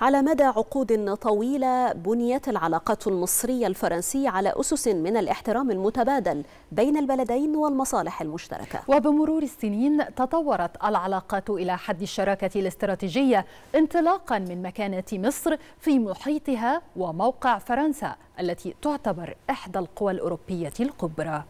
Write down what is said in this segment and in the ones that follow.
على مدى عقود طويلة بنيت العلاقات المصرية الفرنسية على أسس من الاحترام المتبادل بين البلدين والمصالح المشتركة وبمرور السنين تطورت العلاقات إلى حد الشراكة الاستراتيجية انطلاقا من مكانة مصر في محيطها وموقع فرنسا التي تعتبر إحدى القوى الأوروبية الكبرى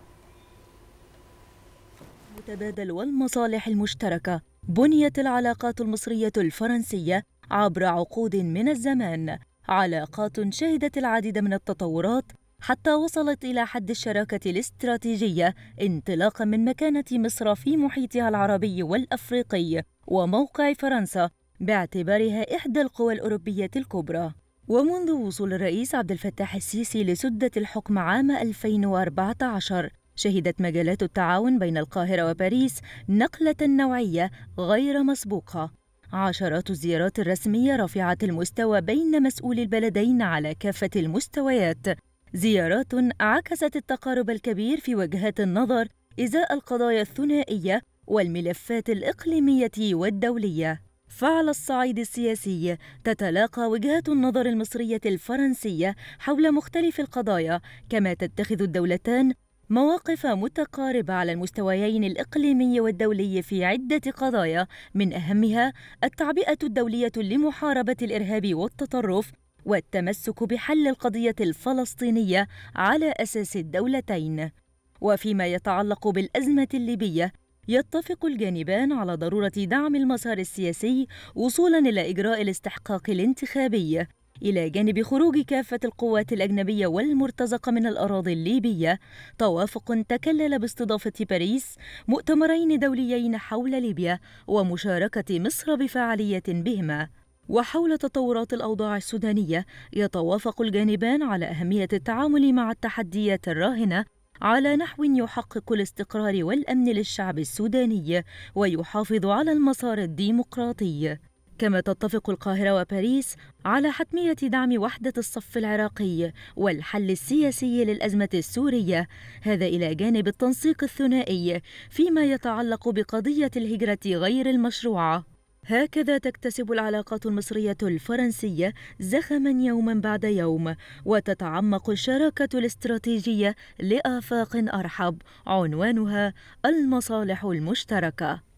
المتبادل والمصالح المشتركة بنيت العلاقات المصرية الفرنسية عبر عقود من الزمان علاقات شهدت العديد من التطورات حتى وصلت إلى حد الشراكة الاستراتيجية انطلاقا من مكانة مصر في محيطها العربي والأفريقي وموقع فرنسا باعتبارها إحدى القوى الأوروبية الكبرى ومنذ وصول الرئيس عبد الفتاح السيسي لسدة الحكم عام 2014 شهدت مجالات التعاون بين القاهرة وباريس نقلة نوعية غير مسبوقة عشرات الزيارات الرسمية رفيعة المستوى بين مسؤولي البلدين على كافة المستويات زيارات عكست التقارب الكبير في وجهات النظر إزاء القضايا الثنائية والملفات الإقليمية والدولية فعلى الصعيد السياسي تتلاقى وجهات النظر المصرية الفرنسية حول مختلف القضايا كما تتخذ الدولتان مواقف متقاربة على المستويين الإقليمي والدولي في عدة قضايا من أهمها التعبئة الدولية لمحاربة الإرهاب والتطرف والتمسك بحل القضية الفلسطينية على أساس الدولتين وفيما يتعلق بالأزمة الليبية يتفق الجانبان على ضرورة دعم المسار السياسي وصولا إلى إجراء الاستحقاق الانتخابي إلى جانب خروج كافة القوات الأجنبية والمرتزقة من الأراضي الليبية توافق تكلل باستضافة باريس مؤتمرين دوليين حول ليبيا ومشاركة مصر بفعالية بهما وحول تطورات الأوضاع السودانية يتوافق الجانبان على أهمية التعامل مع التحديات الراهنة على نحو يحقق الاستقرار والأمن للشعب السوداني ويحافظ على المسار الديمقراطي كما تتفق القاهرة وباريس على حتمية دعم وحدة الصف العراقي والحل السياسي للأزمة السورية هذا إلى جانب التنسيق الثنائي فيما يتعلق بقضية الهجرة غير المشروعة هكذا تكتسب العلاقات المصرية الفرنسية زخما يوما بعد يوم وتتعمق الشراكة الاستراتيجية لآفاق أرحب عنوانها المصالح المشتركة